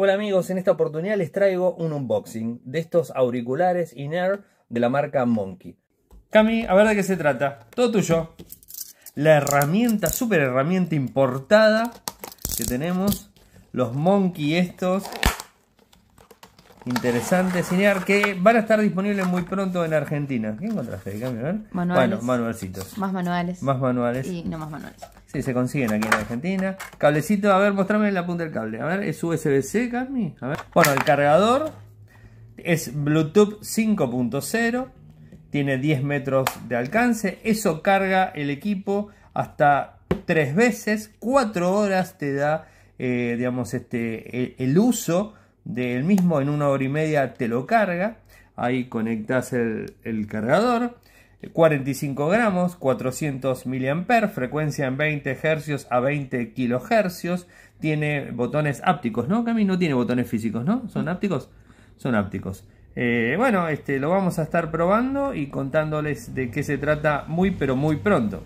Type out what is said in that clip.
Hola amigos, en esta oportunidad les traigo un unboxing de estos auriculares in de la marca Monkey. Cami, a ver de qué se trata. Todo tuyo. La herramienta, super herramienta importada que tenemos. Los Monkey estos Interesante señalar que van a estar disponibles muy pronto en Argentina. ¿Qué encontraste de Manuales. Bueno, manualcitos. Más manuales. Más manuales. Y no más manuales. Sí, se consiguen aquí en Argentina. Cablecito, a ver, mostrame la punta del cable. A ver, es USB-C, Cami. Bueno, el cargador es Bluetooth 5.0. Tiene 10 metros de alcance. Eso carga el equipo hasta 3 veces. 4 horas te da, eh, digamos, este, el uso del mismo en una hora y media te lo carga ahí conectas el, el cargador 45 gramos 400 mAh frecuencia en 20 Hz a 20 kHz tiene botones ápticos no mí no tiene botones físicos no son ápticos son ápticos eh, bueno este lo vamos a estar probando y contándoles de qué se trata muy pero muy pronto